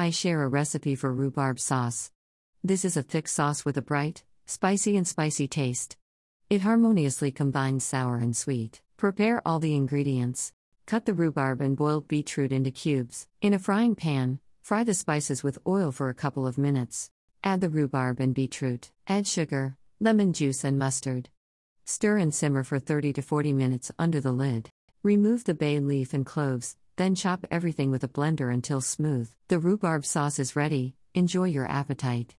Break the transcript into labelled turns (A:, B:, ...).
A: I share a recipe for rhubarb sauce. This is a thick sauce with a bright, spicy, and spicy taste. It harmoniously combines sour and sweet. Prepare all the ingredients. Cut the rhubarb and boiled beetroot into cubes. In a frying pan, fry the spices with oil for a couple of minutes. Add the rhubarb and beetroot. Add sugar, lemon juice, and mustard. Stir and simmer for 30 to 40 minutes under the lid. Remove the bay leaf and cloves, then chop everything with a blender until smooth. The rhubarb sauce is ready. Enjoy your appetite.